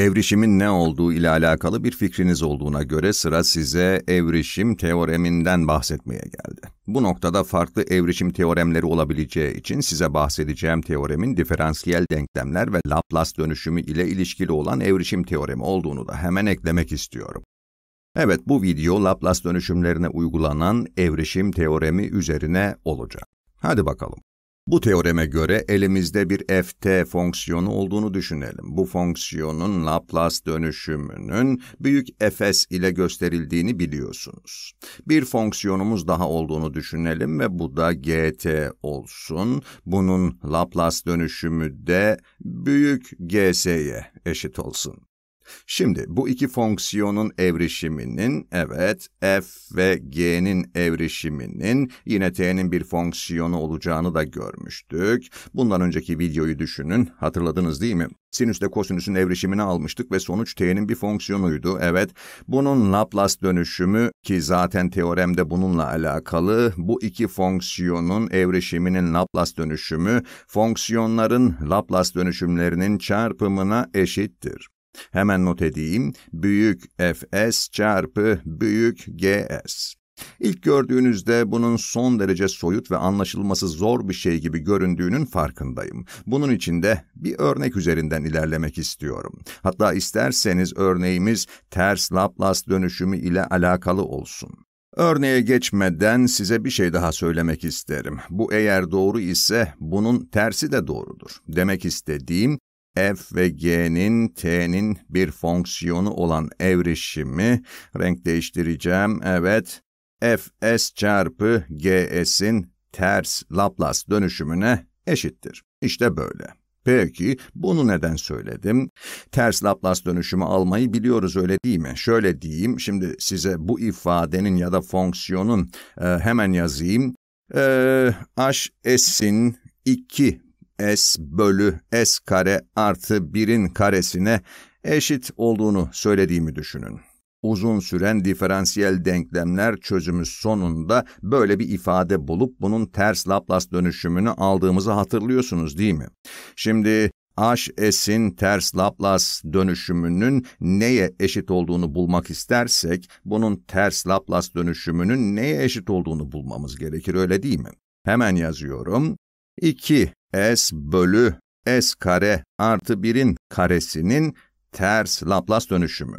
Evrişimin ne olduğu ile alakalı bir fikriniz olduğuna göre sıra size evrişim teoreminden bahsetmeye geldi. Bu noktada farklı evrişim teoremleri olabileceği için size bahsedeceğim teoremin diferansiyel denklemler ve Laplace dönüşümü ile ilişkili olan evrişim teoremi olduğunu da hemen eklemek istiyorum. Evet bu video Laplace dönüşümlerine uygulanan evrişim teoremi üzerine olacak. Hadi bakalım. Bu teoreme göre elimizde bir ft fonksiyonu olduğunu düşünelim. Bu fonksiyonun Laplace dönüşümünün büyük fs ile gösterildiğini biliyorsunuz. Bir fonksiyonumuz daha olduğunu düşünelim ve bu da gt olsun. Bunun Laplace dönüşümü de büyük gs'ye eşit olsun. Şimdi bu iki fonksiyonun evrişiminin, evet f ve g'nin evrişiminin yine t'nin bir fonksiyonu olacağını da görmüştük. Bundan önceki videoyu düşünün, hatırladınız değil mi? Sinüsle kosinüsün evrişimini almıştık ve sonuç t'nin bir fonksiyonuydu, evet. Bunun Laplace dönüşümü ki zaten teoremde bununla alakalı, bu iki fonksiyonun evrişiminin Laplace dönüşümü, fonksiyonların Laplace dönüşümlerinin çarpımına eşittir. Hemen not edeyim. Büyük Fs çarpı büyük Gs. İlk gördüğünüzde bunun son derece soyut ve anlaşılması zor bir şey gibi göründüğünün farkındayım. Bunun için de bir örnek üzerinden ilerlemek istiyorum. Hatta isterseniz örneğimiz ters Laplace dönüşümü ile alakalı olsun. Örneğe geçmeden size bir şey daha söylemek isterim. Bu eğer doğru ise bunun tersi de doğrudur. Demek istediğim f ve g'nin t'nin bir fonksiyonu olan evrişimi renk değiştireceğim. Evet, fs çarpı gs'in ters Laplace dönüşümüne eşittir. İşte böyle. Peki, bunu neden söyledim? Ters Laplace dönüşümü almayı biliyoruz öyle değil mi? Şöyle diyeyim, şimdi size bu ifadenin ya da fonksiyonun e, hemen yazayım. E, hs'in 2 s bölü s kare artı 1'in karesine eşit olduğunu söylediğimi düşünün. Uzun süren diferansiyel denklemler çözümü sonunda böyle bir ifade bulup bunun ters Laplace dönüşümünü aldığımızı hatırlıyorsunuz değil mi? Şimdi HS'in ters Laplace dönüşümünün neye eşit olduğunu bulmak istersek, bunun ters Laplace dönüşümünün neye eşit olduğunu bulmamız gerekir öyle değil mi? Hemen yazıyorum. 2 s bölü s kare artı 1'in karesinin ters Laplace dönüşümü.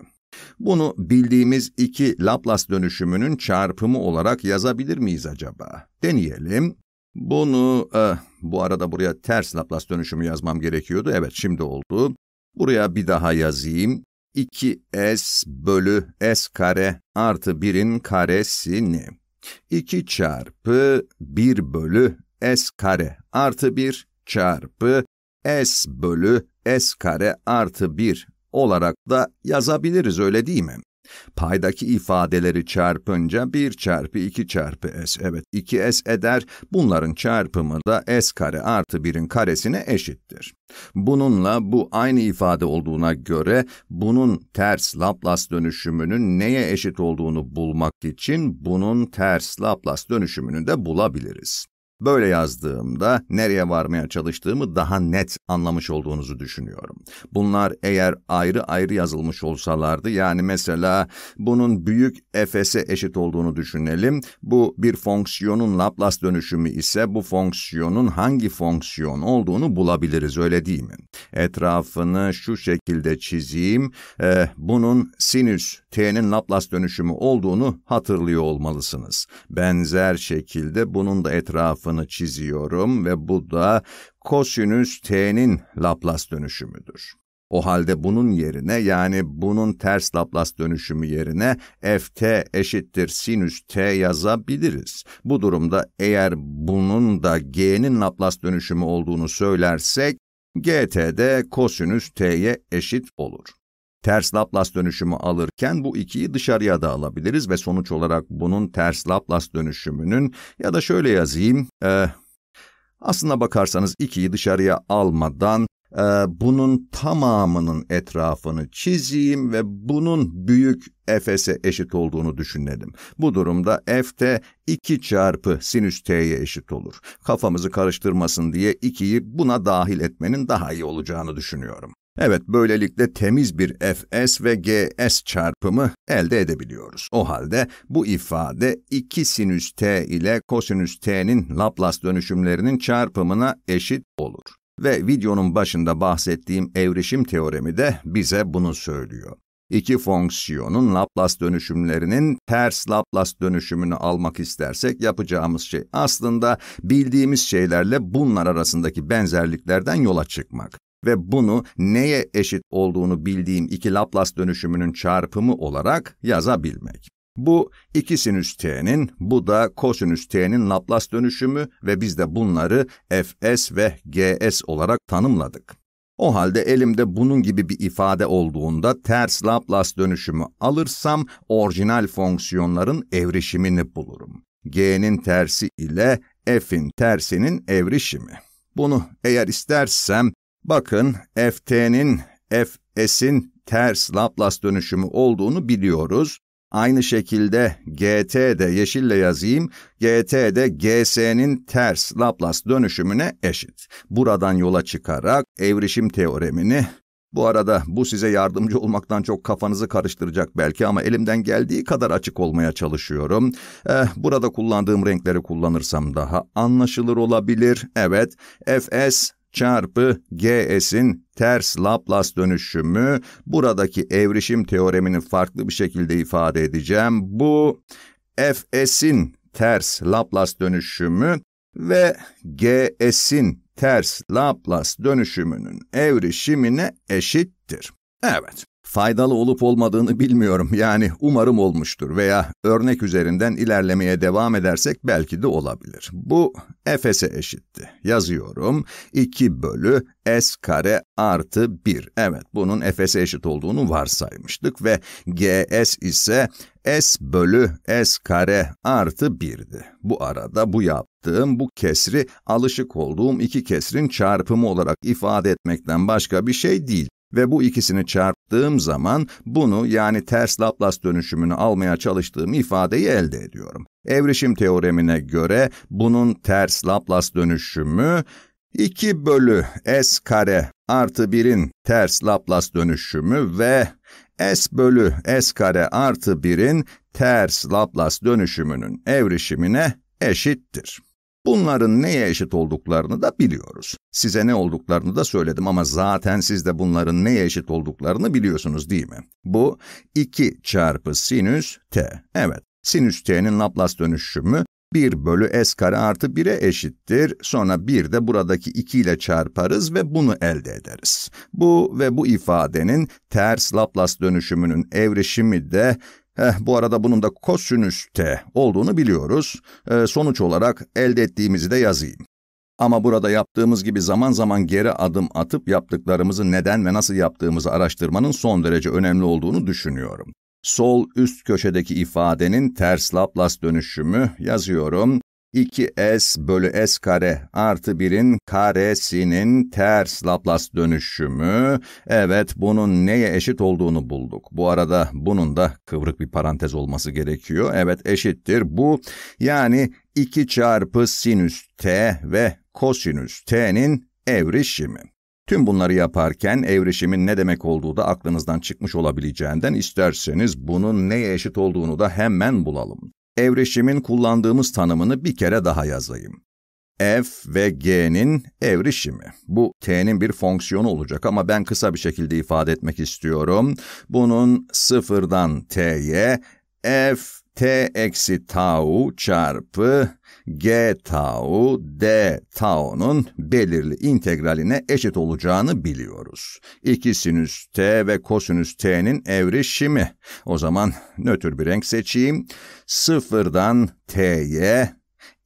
Bunu bildiğimiz iki Laplace dönüşümünün çarpımı olarak yazabilir miyiz acaba? Deneyelim. Bunu, eh, bu arada buraya ters Laplace dönüşümü yazmam gerekiyordu. Evet, şimdi oldu. Buraya bir daha yazayım. 2s bölü s kare artı 1'in karesini. 2 çarpı 1 bölü s kare artı 1 çarpı s bölü s kare artı 1 olarak da yazabiliriz öyle değil mi? Paydaki ifadeleri çarpınca 1 çarpı 2 çarpı s, evet 2s eder, bunların çarpımı da s kare artı 1'in karesine eşittir. Bununla bu aynı ifade olduğuna göre bunun ters Laplace dönüşümünün neye eşit olduğunu bulmak için bunun ters Laplace dönüşümünü de bulabiliriz. Böyle yazdığımda nereye varmaya çalıştığımı daha net anlamış olduğunuzu düşünüyorum. Bunlar eğer ayrı ayrı yazılmış olsalardı yani mesela bunun büyük F'e eşit olduğunu düşünelim. Bu bir fonksiyonun Laplace dönüşümü ise bu fonksiyonun hangi fonksiyon olduğunu bulabiliriz öyle değil mi? Etrafını şu şekilde çizeyim. Ee, bunun sinüs T'nin Laplace dönüşümü olduğunu hatırlıyor olmalısınız. Benzer şekilde bunun da etrafını çiziyorum ve bu da kosinüs T'nin Laplace dönüşümüdür. O halde bunun yerine yani bunun ters Laplace dönüşümü yerine ft eşittir sinüs t yazabiliriz. Bu durumda eğer bunun da g'nin Laplace dönüşümü olduğunu söylersek gt de kosinüs t'ye eşit olur ters Laplace dönüşümü alırken bu ikiyi dışarıya da alabiliriz ve sonuç olarak bunun ters Laplace dönüşümünün ya da şöyle yazayım. E, aslına bakarsanız ikiyi dışarıya almadan e, bunun tamamının etrafını çizeyim ve bunun büyük fs'e eşit olduğunu düşünelim. Bu durumda f de 2 çarpı sinüs t'ye eşit olur. Kafamızı karıştırmasın diye 2'yi buna dahil etmenin daha iyi olacağını düşünüyorum. Evet, böylelikle temiz bir Fs ve Gs çarpımı elde edebiliyoruz. O halde bu ifade 2 sinüs t ile kosinüs t'nin Laplace dönüşümlerinin çarpımına eşit olur. Ve videonun başında bahsettiğim evrişim teoremi de bize bunu söylüyor. İki fonksiyonun Laplace dönüşümlerinin ters Laplace dönüşümünü almak istersek yapacağımız şey aslında bildiğimiz şeylerle bunlar arasındaki benzerliklerden yola çıkmak ve bunu neye eşit olduğunu bildiğim iki Laplace dönüşümünün çarpımı olarak yazabilmek. Bu 2 sinüs t'nin, bu da kosinüs t'nin Laplace dönüşümü ve biz de bunları fs ve gs olarak tanımladık. O halde elimde bunun gibi bir ifade olduğunda ters Laplace dönüşümü alırsam orijinal fonksiyonların evrişimini bulurum. g'nin tersi ile f'in tersinin evrişimi. Bunu eğer istersem Bakın ft'nin fs'in ters Laplace dönüşümü olduğunu biliyoruz. Aynı şekilde gt de yeşille yazayım. gt de gs'nin ters Laplace dönüşümüne eşit. Buradan yola çıkarak evrişim teoremini bu arada bu size yardımcı olmaktan çok kafanızı karıştıracak belki ama elimden geldiği kadar açık olmaya çalışıyorum. Eh, burada kullandığım renkleri kullanırsam daha anlaşılır olabilir. Evet, fs çarpı GS'in ters Laplace dönüşümü buradaki evrişim teoremini farklı bir şekilde ifade edeceğim. Bu Fs'in ters Laplace dönüşümü ve GS'in ters Laplace dönüşümünün evrişimine eşittir. Evet, faydalı olup olmadığını bilmiyorum. Yani umarım olmuştur veya örnek üzerinden ilerlemeye devam edersek belki de olabilir. Bu Efes'e eşitti. Yazıyorum 2 bölü S kare artı 1. Evet bunun Efes'e eşit olduğunu varsaymıştık ve GS ise S bölü S kare artı 1'di. Bu arada bu yaptığım bu kesri alışık olduğum iki kesrin çarpımı olarak ifade etmekten başka bir şey değil ve bu ikisini çarptığım zaman bunu yani ters Laplace dönüşümünü almaya çalıştığım ifadeyi elde ediyorum. Evrişim teoremine göre bunun ters Laplace dönüşümü 2 bölü s kare artı 1'in ters Laplace dönüşümü ve s bölü s kare artı 1'in ters Laplace dönüşümünün evrişimine eşittir. Bunların neye eşit olduklarını da biliyoruz. Size ne olduklarını da söyledim ama zaten siz de bunların neye eşit olduklarını biliyorsunuz değil mi? Bu 2 çarpı sinüs t. Evet, sinüs t'nin Laplace dönüşümü 1 bölü s kare artı 1'e eşittir. Sonra 1 de buradaki 2 ile çarparız ve bunu elde ederiz. Bu ve bu ifadenin ters Laplace dönüşümünün evrişimi de Eh, bu arada bunun da kosinüs t olduğunu biliyoruz. Eh, sonuç olarak elde ettiğimizi de yazayım. Ama burada yaptığımız gibi zaman zaman geri adım atıp yaptıklarımızı neden ve nasıl yaptığımızı araştırmanın son derece önemli olduğunu düşünüyorum. Sol üst köşedeki ifadenin ters Laplace dönüşümü yazıyorum. 2s bölü s kare artı 1'in karesinin ters Laplace dönüşümü. Evet bunun neye eşit olduğunu bulduk. Bu arada bunun da kıvrık bir parantez olması gerekiyor. Evet eşittir bu. Yani 2 çarpı sinüs t ve kosinüs t'nin evrişimi. Tüm bunları yaparken evrişimin ne demek olduğu da aklınızdan çıkmış olabileceğinden isterseniz bunun neye eşit olduğunu da hemen bulalım. Evrişimin kullandığımız tanımını bir kere daha yazayım. F ve G'nin evrişimi. Bu T'nin bir fonksiyonu olacak ama ben kısa bir şekilde ifade etmek istiyorum. Bunun sıfırdan T'ye F T eksi tau çarpı G tau D tau'nun belirli integraline eşit olacağını biliyoruz. 2 sinüs T ve kosinüs T'nin evrişimi. O zaman nötr bir renk seçeyim. Sıfırdan T'ye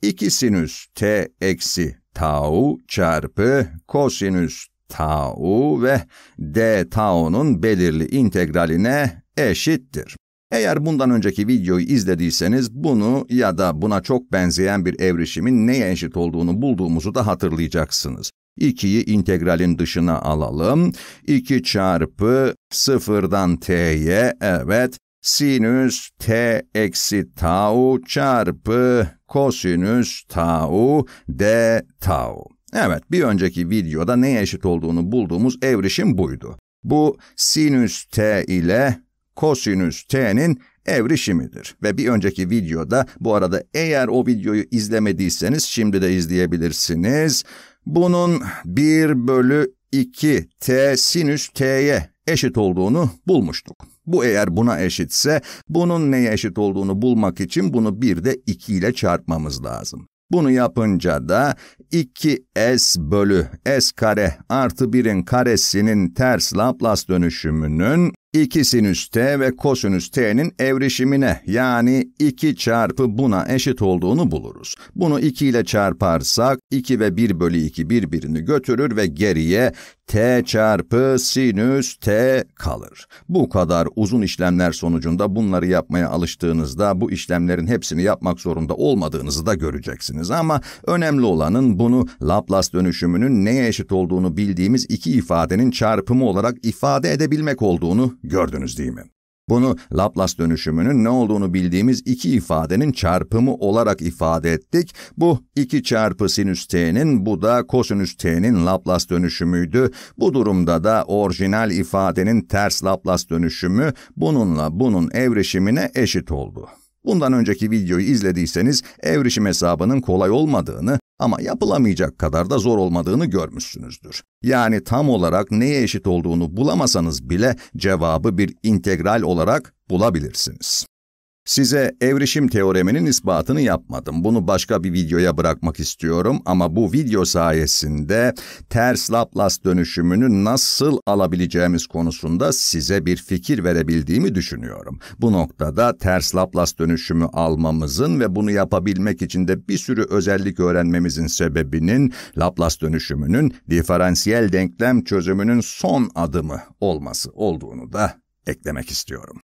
2 sinüs T eksi tau çarpı kosinüs tau ve D tau'nun belirli integraline eşittir. Eğer bundan önceki videoyu izlediyseniz bunu ya da buna çok benzeyen bir evrişimin neye eşit olduğunu bulduğumuzu da hatırlayacaksınız. 2'yi integralin dışına alalım. 2 çarpı 0'dan t'ye evet sinüs t eksi tau çarpı kosinüs tau d tau. Evet, bir önceki videoda neye eşit olduğunu bulduğumuz evrişim buydu. Bu sinüs t ile kosinüs t'nin evrişimidir. Ve bir önceki videoda bu arada eğer o videoyu izlemediyseniz şimdi de izleyebilirsiniz. Bunun 1 bölü 2 t sinüs t'ye eşit olduğunu bulmuştuk. Bu eğer buna eşitse bunun neye eşit olduğunu bulmak için bunu bir de 2 ile çarpmamız lazım. Bunu yapınca da 2s bölü s kare artı 1'in karesinin ters Laplace dönüşümünün 2 sinüs t ve kosinüs t'nin evrişimine yani 2 çarpı buna eşit olduğunu buluruz. Bunu 2 ile çarparsak 2 ve 1 bölü 2 birbirini götürür ve geriye t çarpı sinüs t kalır. Bu kadar uzun işlemler sonucunda bunları yapmaya alıştığınızda bu işlemlerin hepsini yapmak zorunda olmadığınızı da göreceksiniz. Ama önemli olanın bunu Laplace dönüşümünün neye eşit olduğunu bildiğimiz iki ifadenin çarpımı olarak ifade edebilmek olduğunu gördünüz değil mi? Bunu Laplace dönüşümünün ne olduğunu bildiğimiz iki ifadenin çarpımı olarak ifade ettik. Bu 2 çarpı sinüs t'nin, bu da kosinüs t'nin Laplace dönüşümüydü. Bu durumda da orijinal ifadenin ters Laplace dönüşümü bununla bunun evrilişimine eşit oldu. Bundan önceki videoyu izlediyseniz evrişim hesabının kolay olmadığını ama yapılamayacak kadar da zor olmadığını görmüşsünüzdür. Yani tam olarak neye eşit olduğunu bulamasanız bile cevabı bir integral olarak bulabilirsiniz. Size evrişim teoreminin ispatını yapmadım. Bunu başka bir videoya bırakmak istiyorum ama bu video sayesinde ters Laplace dönüşümünü nasıl alabileceğimiz konusunda size bir fikir verebildiğimi düşünüyorum. Bu noktada ters Laplace dönüşümü almamızın ve bunu yapabilmek için de bir sürü özellik öğrenmemizin sebebinin Laplace dönüşümünün diferansiyel denklem çözümünün son adımı olması olduğunu da eklemek istiyorum.